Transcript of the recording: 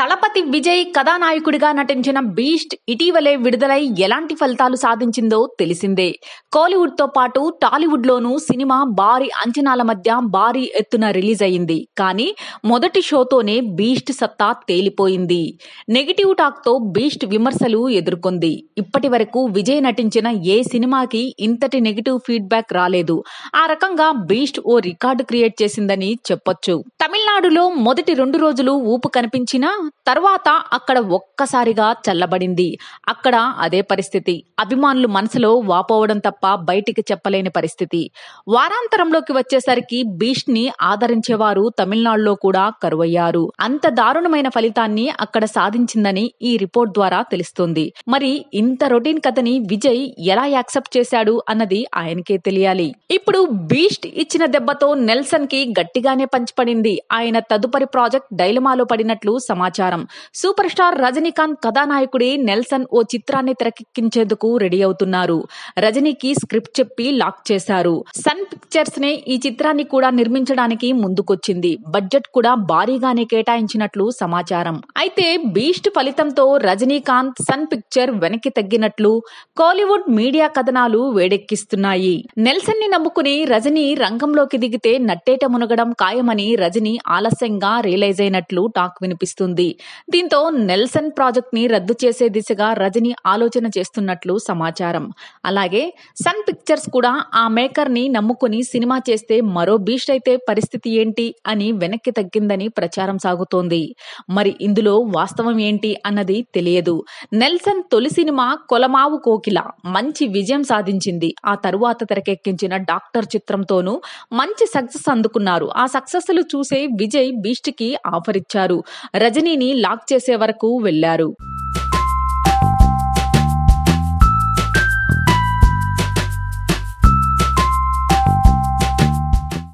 తలపతి విజయ్ కథానాయకుడిగా నటించిన బీస్ట్ ఇటీవలే విడుదలై ఎలాంటి ఫలితాలు సాధించిందో తెలిసిందే కోలీవుడ్తో పాటు టాలీవుడ్లోనూ సినిమా భారీ అంచనాల మధ్య భారీ ఎత్తున రిలీజ్ అయింది కానీ మొదటి షోతోనే బీస్ట్ సత్తా తేలిపోయింది నెగిటివ్ టాక్తో బీస్ట్ విమర్శలు ఎదుర్కొంది ఇప్పటి వరకు విజయ్ నటించిన ఏ సినిమాకి ఇంతటి నెగిటివ్ ఫీడ్బ్యాక్ రాలేదు ఆ రకంగా బీస్ట్ ఓ రికార్డు క్రియేట్ చేసిందని చెప్పొచ్చు తమిళ మలనాడులో మొదటి రెండు రోజులు ఊపు కనిపించినా తర్వాత అక్కడ ఒక్కసారిగా చల్లబడింది అక్కడ అదే పరిస్థితి అభిమానులు మనసులో వాపోవడం తప్ప బయటికి చెప్పలేని పరిస్థితి వారాంతరంలోకి వచ్చేసరికి బీచ్ ని ఆదరించేవారు తమిళనాడులో కూడా కరువయ్యారు అంత దారుణమైన ఫలితాన్ని అక్కడ సాధించిందని ఈ రిపోర్ట్ ద్వారా తెలుస్తుంది మరి ఇంత రొటీన్ కథని విజయ్ ఎలా యాక్సెప్ట్ చేశాడు అన్నది ఆయనకే తెలియాలి ఇప్పుడు బీష్ ఇచ్చిన దెబ్బతో నెల్సన్ కి గట్టిగానే పంచిపడింది ఆయన ఆయన తదుపరి ప్రాజెక్ట్ డైలమాలో పడినట్లు సమాచారం సూపర్ స్టార్ రజనీకాంత్ కథానాయకుడి నెల్సన్ ఓ చిత్రాన్ని తెరకెక్కించేందుకు రెడీ అవుతున్నారు రజనీకి స్క్రిప్ట్ చెప్పి లాక్ చేశారు సన్ పిక్చర్స్ నే ఈ చిత్రాన్ని కూడా నిర్మించడానికి ముందుకొచ్చింది బడ్జెట్ కూడా భారీగానే కేటాయించినట్లు సమాచారం అయితే బీస్ట్ ఫలితంతో రజనీకాంత్ సన్ పిక్చర్ వెనక్కి తగ్గినట్లు కోలీవుడ్ మీడియా కథనాలు వేడెక్కిస్తున్నాయి నెల్సన్ ని నమ్ముకుని రజనీ రంగంలోకి దిగితే నట్టేట మునగడం ఖాయమని రజనీ ఆలస్యంగా రియలైజ్ అయినట్లు టాక్ వినిపిస్తుంది దీంతో నెల్సన్ ప్రాజెక్ట్ని రద్దు చేసే దిశగా రజని ఆలోచన చేస్తున్నట్లు సమాచారం అలాగే సన్ పిక్చర్స్ కూడా ఆ మేకర్ని నమ్ముకుని సినిమా చేస్తే మరో బీస్ట్ అయితే పరిస్థితి ఏంటి అని వెనక్కి తగ్గిందని ప్రచారం సాగుతోంది మరి ఇందులో వాస్తవం ఏంటి అన్నది తెలియదు నెల్సన్ తొలి సినిమా కొలమావు కోకిల మంచి విజయం సాధించింది ఆ తరువాత తెరకెక్కించిన డాక్టర్ చిత్రంతోనూ మంచి సక్సెస్ అందుకున్నారు ఆ సక్సెస్లు చూసే విజయ్ కి ఆఫర్ ఇచ్చారు రజనీని లాక్ చేసే వరకు వెళ్లారు